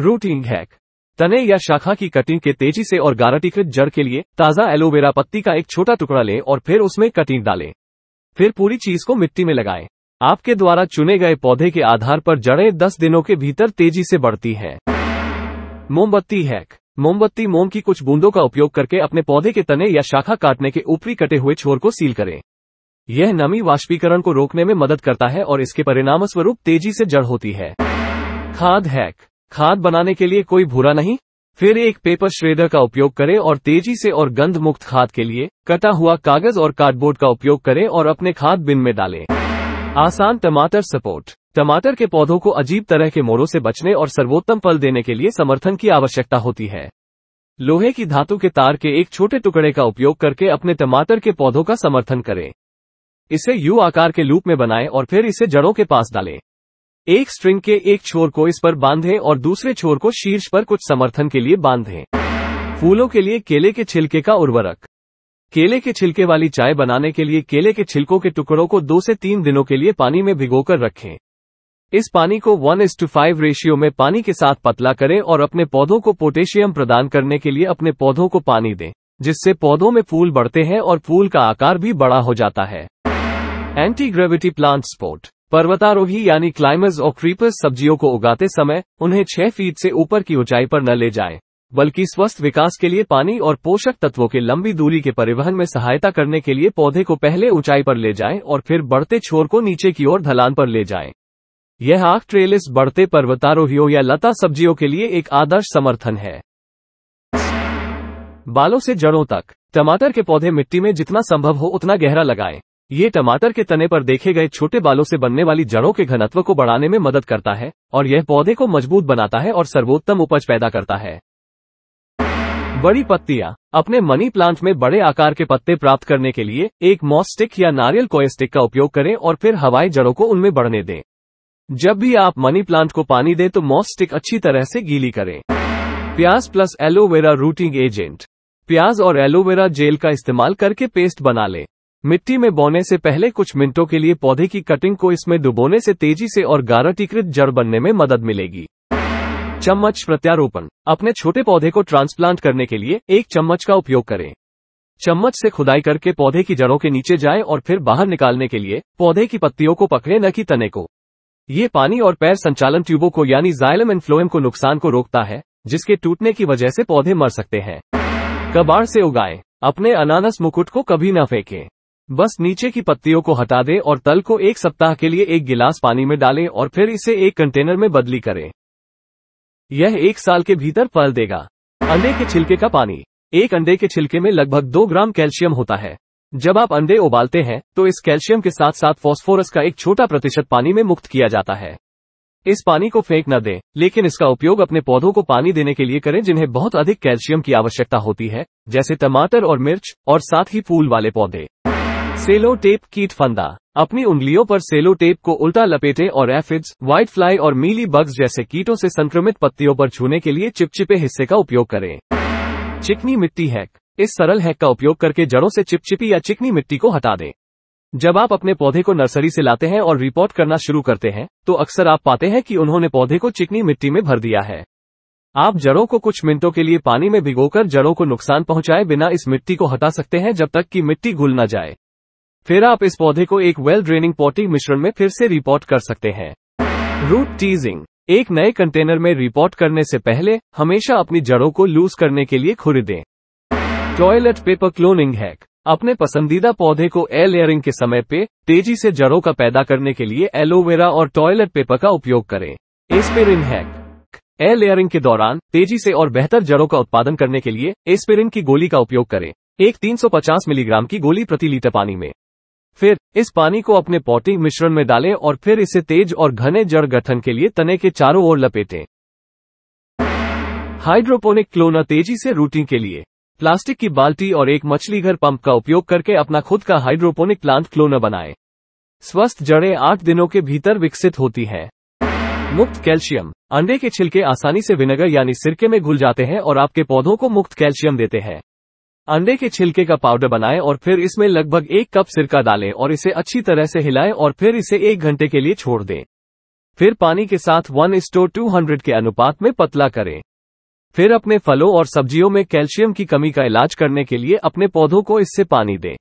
Routine hack तने या शाखा की कटिंग के तेजी से और गारंटीकृत जड़ के लिए ताजा एलोवेरा पत्ती का एक छोटा टुकड़ा लें और फिर उसमें कटिंग डालें फिर पूरी चीज को मिट्टी में लगाएं आपके द्वारा चुने गए पौधे के आधार पर जड़ें 10 दिनों के भीतर तेजी से बढ़ती हैं मोमबत्ती हैक मोमबत्ती मोम की कुछ बूंदों का उपयोग करके अपने पौधे के तने या शाखा काटने के ऊपरी कटे हुए छोर को सील करें यह नमी वाष्पीकरण को रोकने में मदद करता है और इसके स्वरूप तेजी से जड़ होती है खाद हैक खाद बनाने के लिए कोई भूरा नहीं फिर एक पेपर श्रेडर का उपयोग करें और तेजी से और गंध मुक्त खाद के लिए कटा हुआ कागज और कार्डबोर्ड का उपयोग करें और अपने खाद बिन में डालें आसान टमाटर सपोर्ट टमाटर के पौधों को अजीब तरह के मोरों से बचने और सर्वोत्तम फल देने के लिए समर्थन की आवश्यकता होती है लोहे की धातु के तार के एक छोटे टुकड़े का उपयोग करके अपने टमाटर के पौधों का समर्थन करें इसे यू आकार के लूप में बनाएं और फिर इसे जड़ों के पास डालें एक स्ट्रिंग के एक छोर को इस पर बांधें और दूसरे छोर को शीर्ष पर कुछ समर्थन के लिए बांधें फूलों के लिए केले के छिलके का उर्वरक केले के छिलके वाली चाय बनाने के लिए केले के छिलकों के टुकड़ों को दो से तीन दिनों के लिए पानी में भिगोकर रखें इस पानी को वन इस टू फाइव रेशियो में पानी के साथ पतला करें और अपने पौधों को पोटेशियम प्रदान करने के लिए अपने पौधों को पानी दें जिससे पौधों में फूल बढ़ते हैं और फूल का आकार भी बड़ा हो जाता है एंटी ग्रेविटी प्लांट स्पोर्ट पर्वतारोही यानी क्लाइमर्स और क्रीपर्स सब्जियों को उगाते समय उन्हें छह फीट से ऊपर की ऊंचाई पर न ले जाए बल्कि स्वस्थ विकास के लिए पानी और पोषक तत्वों के लंबी दूरी के परिवहन में सहायता करने के लिए पौधे को पहले ऊंचाई पर ले जाएं और फिर बढ़ते छोर को नीचे की ओर ढलान पर ले जाएं। यह आग ट्रेलिस बढ़ते पर्वतारोहियों या लता सब्जियों के लिए एक आदर्श समर्थन है बालों से जड़ों तक टमाटर के पौधे मिट्टी में जितना संभव हो उतना गहरा लगाएं। ये टमाटर के तने पर देखे गए छोटे बालों से बनने वाली जड़ों के घनत्व को बढ़ाने में मदद करता है और यह पौधे को मजबूत बनाता है और सर्वोत्तम उपज पैदा करता है बड़ी पत्तियां अपने मनी प्लांट में बड़े आकार के पत्ते प्राप्त करने के लिए एक मॉस स्टिक या नारियल कोय स्टिक का उपयोग करें और फिर हवाई जड़ों को उनमें बढ़ने दें जब भी आप मनी प्लांट को पानी दें तो मॉस स्टिक अच्छी तरह से गीली करें प्याज प्लस एलोवेरा रूटिंग एजेंट प्याज और एलोवेरा जेल का इस्तेमाल करके पेस्ट बना लें मिट्टी में बोने से पहले कुछ मिनटों के लिए पौधे की कटिंग को इसमें डुबोने से तेजी से और गारटीकृत जड़ बनने में मदद मिलेगी चम्मच प्रत्यारोपण अपने छोटे पौधे को ट्रांसप्लांट करने के लिए एक चम्मच का उपयोग करें चम्मच से खुदाई करके पौधे की जड़ों के नीचे जाए और फिर बाहर निकालने के लिए पौधे की पत्तियों को पकड़े न कि तने को ये पानी और पैर संचालन ट्यूबों को यानी जाइलम एंड को नुकसान को रोकता है जिसके टूटने की वजह से पौधे मर सकते हैं कबाड़ से उगाए अपने अनानस मुकुट को कभी न फेंकें बस नीचे की पत्तियों को हटा दें और तल को एक सप्ताह के लिए एक गिलास पानी में डालें और फिर इसे एक कंटेनर में बदली करें यह एक साल के भीतर फल देगा अंडे के छिलके का पानी एक अंडे के छिलके में लगभग दो ग्राम कैल्शियम होता है जब आप अंडे उबालते हैं तो इस कैल्शियम के साथ साथ फॉस्फोरस का एक छोटा प्रतिशत पानी में मुक्त किया जाता है इस पानी को फेंक न दें, लेकिन इसका उपयोग अपने पौधों को पानी देने के लिए करें जिन्हें बहुत अधिक कैल्शियम की आवश्यकता होती है जैसे टमाटर और मिर्च और साथ ही फूल वाले पौधे सेलो टेप कीट फंदा अपनी उंगलियों पर सेलो टेप को उल्टा लपेटे और एफिड्स व्हाइट फ्लाई और मीली बग्स जैसे कीटों से संक्रमित पत्तियों पर छूने के लिए चिपचिपे हिस्से का उपयोग करें चिकनी मिट्टी हैक इस सरल हैक का उपयोग करके जड़ों से चिपचिपी या चिकनी मिट्टी को हटा दें जब आप अपने पौधे को नर्सरी से लाते हैं और रिपोर्ट करना शुरू करते हैं तो अक्सर आप पाते हैं कि उन्होंने पौधे को चिकनी मिट्टी में भर दिया है आप जड़ों को कुछ मिनटों के लिए पानी में भिगोकर जड़ों को नुकसान पहुंचाए बिना इस मिट्टी को हटा सकते हैं जब तक कि मिट्टी घुल न जाए फिर आप इस पौधे को एक वेल ड्रेनिंग पॉटिंग मिश्रण में फिर से रिपोर्ट कर सकते हैं रूट टीजिंग एक नए कंटेनर में रिपोर्ट करने से पहले हमेशा अपनी जड़ों को लूज करने के लिए खुरीदें टॉयलेट पेपर क्लोनिंग हैक अपने पसंदीदा पौधे को एल एयरिंग के समय पे तेजी से जड़ों का पैदा करने के लिए एलोवेरा और टॉयलेट पेपर का उपयोग करें एस्पिरिन हैक एल एयरिंग के दौरान तेजी से और बेहतर जड़ों का उत्पादन करने के लिए एस्पिरिन की गोली का उपयोग करें एक 350 मिलीग्राम की गोली प्रति लीटर पानी में फिर इस पानी को अपने पॉटिंग मिश्रण में डालें और फिर इसे तेज और घने जड़ गठन के लिए तने के चारों ओर लपेटें हाइड्रोपोनिक क्लोना तेजी से रूटिंग के लिए प्लास्टिक की बाल्टी और एक मछलीघर पंप का उपयोग करके अपना खुद का हाइड्रोपोनिक प्लांट क्लोना बनाएं। स्वस्थ जड़ें आठ दिनों के भीतर विकसित होती हैं मुक्त कैल्शियम अंडे के छिलके आसानी से विनेगर यानी सिरके में घुल जाते हैं और आपके पौधों को मुक्त कैल्शियम देते हैं अंडे के छिलके का पाउडर बनाएं और फिर इसमें लगभग एक कप सिरका डालें और इसे अच्छी तरह से हिलाएं और फिर इसे एक घंटे के लिए छोड़ दें फिर पानी के साथ वन स्टो टू हंड्रेड के अनुपात में पतला करें फिर अपने फलों और सब्जियों में कैल्शियम की कमी का इलाज करने के लिए अपने पौधों को इससे पानी दें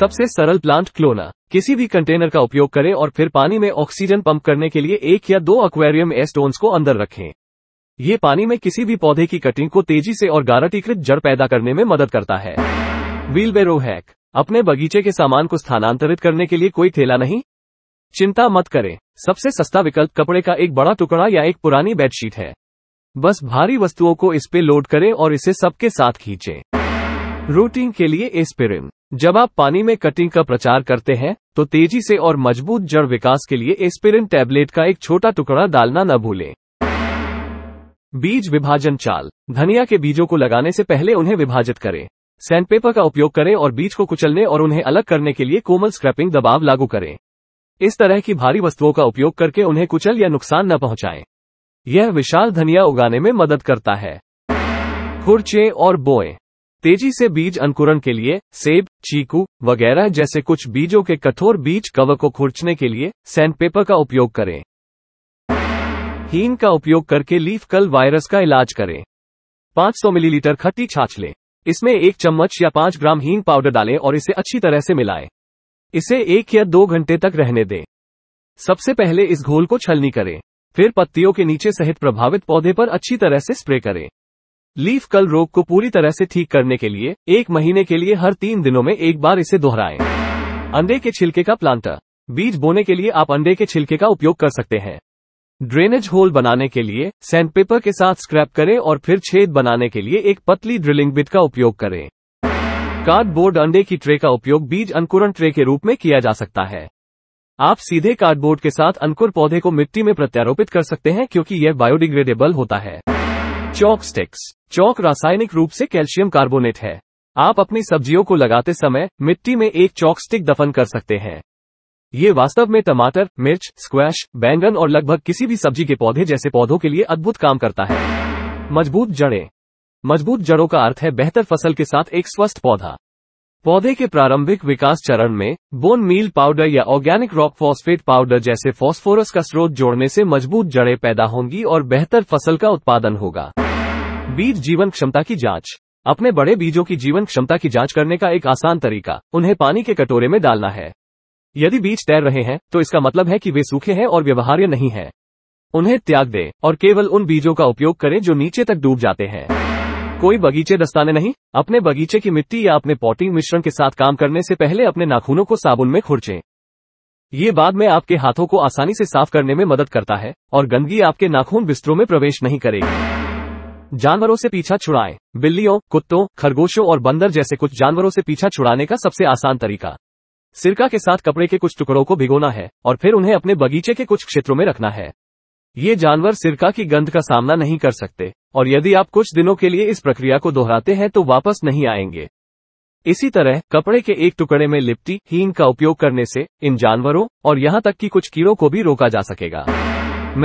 सबसे सरल प्लांट क्लोना किसी भी कंटेनर का उपयोग करें और फिर पानी में ऑक्सीजन पंप करने के लिए एक या दो एक्वेरियम एस्टोन्स को अंदर रखें ये पानी में किसी भी पौधे की कटिंग को तेजी से और गारटीकृत जड़ पैदा करने में मदद करता है व्हीलबेरो हैक अपने बगीचे के सामान को स्थानांतरित करने के लिए कोई थैला नहीं चिंता मत करें सबसे सस्ता विकल्प कपड़े का एक बड़ा टुकड़ा या एक पुरानी बेडशीट है बस भारी वस्तुओं को इस पे लोड करें और इसे सबके साथ खींचे रूटीन के लिए एस्पिरिन जब आप पानी में कटिंग का प्रचार करते हैं तो तेजी से और मजबूत जड़ विकास के लिए एस्पिरिन टैबलेट का एक छोटा टुकड़ा डालना न भूलें बीज विभाजन चाल धनिया के बीजों को लगाने से पहले उन्हें विभाजित करें सैंडपेपर का उपयोग करें और बीज को कुचलने और उन्हें अलग करने के लिए कोमल स्क्रैपिंग दबाव लागू करें इस तरह की भारी वस्तुओं का उपयोग करके उन्हें कुचल या नुकसान न पहुंचाएं यह विशाल धनिया उगाने में मदद करता है खुरचे और बोए तेजी से बीज अंकुरण के लिए सेब चीकू वगैरह जैसे कुछ बीजों के कठोर बीज कवर को खुरचने के लिए सैंडपेपर का उपयोग करें हींग का उपयोग करके लीफ कल वायरस का इलाज करें 500 मिलीलीटर खट्टी छाछ लें इसमें एक चम्मच या पांच ग्राम हींग पाउडर डालें और इसे अच्छी तरह से मिलाएं इसे एक या दो घंटे तक रहने दें सबसे पहले इस घोल को छलनी करें फिर पत्तियों के नीचे सहित प्रभावित पौधे पर अच्छी तरह से स्प्रे करें लीफ कल रोग को पूरी तरह से ठीक करने के लिए एक महीने के लिए हर तीन दिनों में एक बार इसे दोहराएं अंडे के छिलके का प्लांटर बीज बोने के लिए आप अंडे के छिलके का उपयोग कर सकते हैं ड्रेनेज होल बनाने के लिए सैंडपेपर के साथ स्क्रैप करें और फिर छेद बनाने के लिए एक पतली ड्रिलिंग बिट का उपयोग करें कार्डबोर्ड अंडे की ट्रे का उपयोग बीज अंकुरण ट्रे के रूप में किया जा सकता है आप सीधे कार्डबोर्ड के साथ अंकुर पौधे को मिट्टी में प्रत्यारोपित कर सकते हैं क्योंकि यह बायोडिग्रेडेबल होता है चौक स्टिक्स चौक रासायनिक रूप से कैल्शियम कार्बोनेट है आप अपनी सब्जियों को लगाते समय मिट्टी में एक चौक स्टिक दफन कर सकते हैं ये वास्तव में टमाटर मिर्च स्क्वैश बैंगन और लगभग किसी भी सब्जी के पौधे जैसे पौधों के लिए अद्भुत काम करता है मजबूत जड़ें मजबूत जड़ों का अर्थ है बेहतर फसल के साथ एक स्वस्थ पौधा पौधे के प्रारंभिक विकास चरण में बोन मील पाउडर या ऑर्गेनिक रॉक फॉस्फेट पाउडर जैसे फॉस्फोरस का स्रोत जोड़ने से मजबूत जड़ें पैदा होंगी और बेहतर फसल का उत्पादन होगा बीज जीवन क्षमता की जांच अपने बड़े बीजों की जीवन क्षमता की जांच करने का एक आसान तरीका उन्हें पानी के कटोरे में डालना है यदि बीज तैर रहे हैं तो इसका मतलब है कि वे सूखे हैं और व्यवहार्य नहीं हैं। उन्हें त्याग दे और केवल उन बीजों का उपयोग करें जो नीचे तक डूब जाते हैं कोई बगीचे दस्ताने नहीं अपने बगीचे की मिट्टी या अपने पॉटिंग मिश्रण के साथ काम करने से पहले अपने नाखूनों को साबुन में खुर्चे ये बाद में आपके हाथों को आसानी से साफ करने में मदद करता है और गंदगी आपके नाखून बिस्तरों में प्रवेश नहीं करेगी जानवरों से पीछा छुड़ाएं बिल्लियों कुत्तों खरगोशों और बंदर जैसे कुछ जानवरों से पीछा छुड़ाने का सबसे आसान तरीका सिरका के साथ कपड़े के कुछ टुकड़ों को भिगोना है और फिर उन्हें अपने बगीचे के कुछ क्षेत्रों में रखना है ये जानवर सिरका की गंध का सामना नहीं कर सकते और यदि आप कुछ दिनों के लिए इस प्रक्रिया को दोहराते हैं तो वापस नहीं आएंगे इसी तरह कपड़े के एक टुकड़े में लिपटी हींग का उपयोग करने से इन जानवरों और यहाँ तक कि कुछ कीड़ों को भी रोका जा सकेगा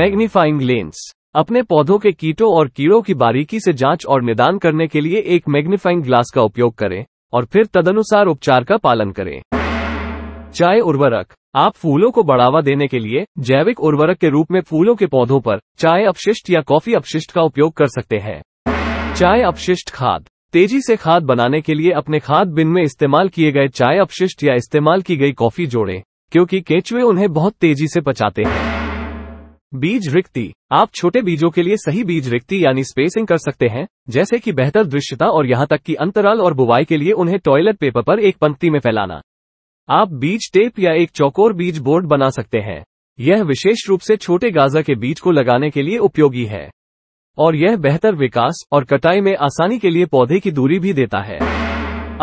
मैग्नीफाइंग लेंस अपने पौधों के कीटों और कीड़ों की बारीकी से जांच और निदान करने के लिए एक मैग्नीफाइंग ग्लास का उपयोग करें और फिर तदनुसार उपचार का पालन करें चाय उर्वरक आप फूलों को बढ़ावा देने के लिए जैविक उर्वरक के रूप में फूलों के पौधों पर चाय अपशिष्ट या कॉफी अपशिष्ट का उपयोग कर सकते हैं चाय अपशिष्ट खाद तेजी से खाद बनाने के लिए अपने खाद बिन में इस्तेमाल किए गए चाय अपशिष्ट या इस्तेमाल की गई कॉफी जोड़ें क्योंकि केचुए उन्हें बहुत तेजी से पचाते हैं बीज रिक्ति आप छोटे बीजों के लिए सही बीज रिक्ति यानी स्पेसिंग कर सकते हैं जैसे कि बेहतर दृश्यता और यहाँ तक कि अंतराल और बुवाई के लिए उन्हें टॉयलेट पेपर पर एक पंक्ति में फैलाना आप बीज टेप या एक चौकोर बीज बोर्ड बना सकते हैं यह विशेष रूप से छोटे गाजर के बीज को लगाने के लिए उपयोगी है और यह बेहतर विकास और कटाई में आसानी के लिए पौधे की दूरी भी देता है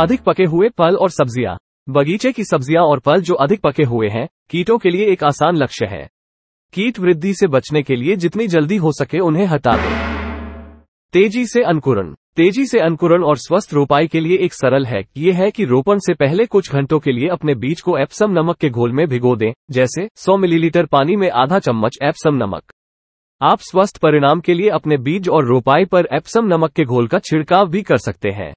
अधिक पके हुए फल और सब्जियां बगीचे की सब्जियां और फल जो अधिक पके हुए हैं कीटों के लिए एक आसान लक्ष्य है कीट वृद्धि से बचने के लिए जितनी जल्दी हो सके उन्हें हटा दें तेजी से अंकुरण तेजी से अंकुरण और स्वस्थ रोपाई के लिए एक सरल है ये है कि रोपण से पहले कुछ घंटों के लिए अपने बीज को एप्सम नमक के घोल में भिगो दें जैसे 100 मिलीलीटर पानी में आधा चम्मच एप्सम नमक आप स्वस्थ परिणाम के लिए अपने बीज और रोपाई पर एप्सम नमक के घोल का छिड़काव भी कर सकते हैं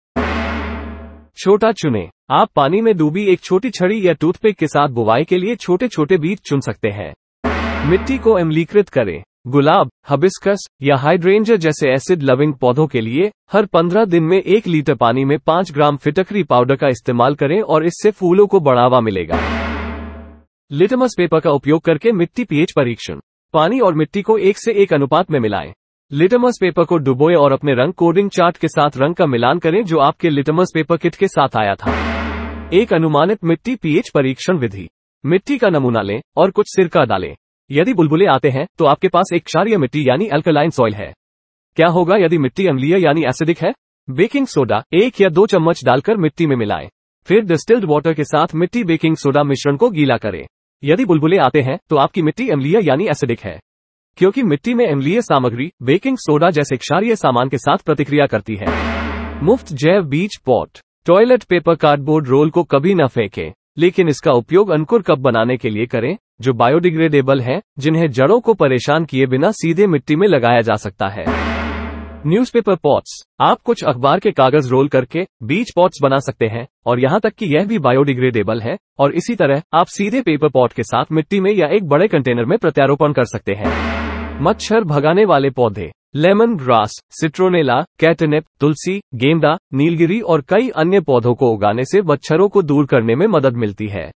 छोटा चुने आप पानी में डूबी एक छोटी छड़ी या टूथपिक के साथ बुवाई के लिए छोटे छोटे बीज चुन सकते हैं मिट्टी को अम्लीकृत करें गुलाब हबिस्कस या हाइड्रेंजर जैसे एसिड लविंग पौधों के लिए हर 15 दिन में एक लीटर पानी में 5 ग्राम फिटकरी पाउडर का इस्तेमाल करें और इससे फूलों को बढ़ावा मिलेगा लिटमस पेपर का उपयोग करके मिट्टी पीएच परीक्षण पानी और मिट्टी को एक से एक अनुपात में मिलाएं लिटमस पेपर को डुबोएं और अपने रंग कोडिंग चार्ट के साथ रंग का मिलान करें जो आपके लिटमस पेपर किट के साथ आया था एक अनुमानित मिट्टी पीएच परीक्षण विधि मिट्टी का नमूना लें और कुछ सिरका डालें यदि बुलबुले आते हैं तो आपके पास एक क्षारिय मिट्टी यानी अल्कलाइन सॉइल है क्या होगा यदि मिट्टी अम्लीय यानी एसिडिक है बेकिंग सोडा एक या दो चम्मच डालकर मिट्टी में मिलाएं फिर डिस्टिल्ड वाटर के साथ मिट्टी बेकिंग सोडा मिश्रण को गीला करें यदि बुलबुले आते हैं तो आपकी मिट्टी अम्लीय यानी एसिडिक है क्योंकि मिट्टी में अम्लीय सामग्री बेकिंग सोडा जैसे क्षारिय सामान के साथ प्रतिक्रिया करती है मुफ्त जैव बीज pot toilet paper cardboard roll को कभी न फेंके लेकिन इसका उपयोग अंकुर कप बनाने के लिए करें जो बायोडिग्रेडेबल हैं, जिन्हें जड़ों को परेशान किए बिना सीधे मिट्टी में लगाया जा सकता है न्यूज़पेपर पॉट्स आप कुछ अखबार के कागज रोल करके बीच पॉट्स बना सकते हैं और यहाँ तक कि यह भी बायोडिग्रेडेबल है और इसी तरह आप सीधे पेपर पॉट के साथ मिट्टी में या एक बड़े कंटेनर में प्रत्यारोपण कर सकते हैं मच्छर भगाने वाले पौधे लेमन ग्रास सिट्रोनेला कैटनेप तुलसी गेंदा नीलगिरी और कई अन्य पौधों को उगाने से मच्छरों को दूर करने में मदद मिलती है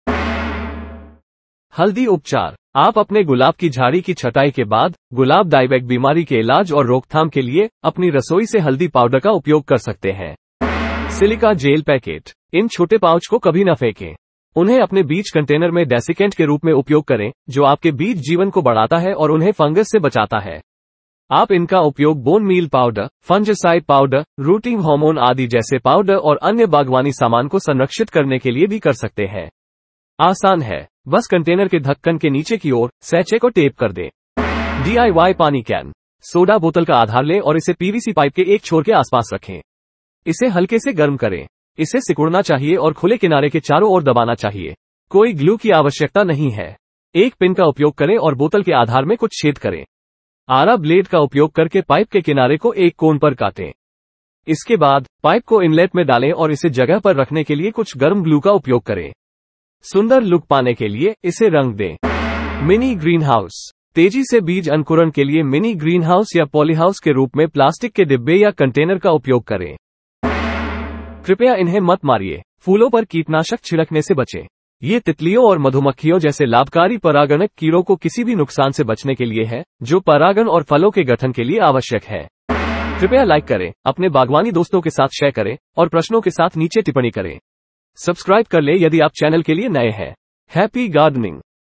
हल्दी उपचार आप अपने गुलाब की झाड़ी की छटाई के बाद गुलाब डायबेक बीमारी के इलाज और रोकथाम के लिए अपनी रसोई से हल्दी पाउडर का उपयोग कर सकते हैं सिलिका जेल पैकेट इन छोटे पाउच को कभी न फेंकें उन्हें अपने बीज कंटेनर में डेसिकेंट के रूप में उपयोग करें जो आपके बीज जीवन को बढ़ाता है और उन्हें फंगस से बचाता है आप इनका उपयोग bone meal powder fungicide powder rooting hormone आदि जैसे पाउडर और अन्य बागवानी सामान को संरक्षित करने के लिए भी कर सकते हैं आसान है बस कंटेनर के ढक्कन के नीचे की ओर सैचे को टेप कर दें डी पानी कैन सोडा बोतल का आधार लें और इसे पीवीसी पाइप के एक छोर के आसपास रखें इसे हल्के से गर्म करें इसे सिकुड़ना चाहिए और खुले किनारे के चारों ओर दबाना चाहिए कोई ग्लू की आवश्यकता नहीं है एक पिन का उपयोग करें और बोतल के आधार में कुछ छेद करें आरा ब्लेड का उपयोग करके पाइप के किनारे को एक कोण पर काटें इसके बाद पाइप को इनलेट में डालें और इसे जगह पर रखने के लिए कुछ गर्म ग्लू का उपयोग करें सुंदर लुक पाने के लिए इसे रंग दें मिनी ग्रीन हाउस तेजी से बीज अंकुरण के लिए मिनी ग्रीन हाउस या पॉलीहाउस के रूप में प्लास्टिक के डिब्बे या कंटेनर का उपयोग करें कृपया इन्हें मत मारिए फूलों पर कीटनाशक छिड़कने से बचें। ये तितलियों और मधुमक्खियों जैसे लाभकारी परागणक कीड़ों को किसी भी नुकसान से बचने के लिए है जो परागण और फलों के गठन के लिए आवश्यक है कृपया लाइक करें अपने बागवानी दोस्तों के साथ शेयर करें और प्रश्नों के साथ नीचे टिप्पणी करें सब्सक्राइब कर ले यदि आप चैनल के लिए नए हैं हैप्पी गार्डनिंग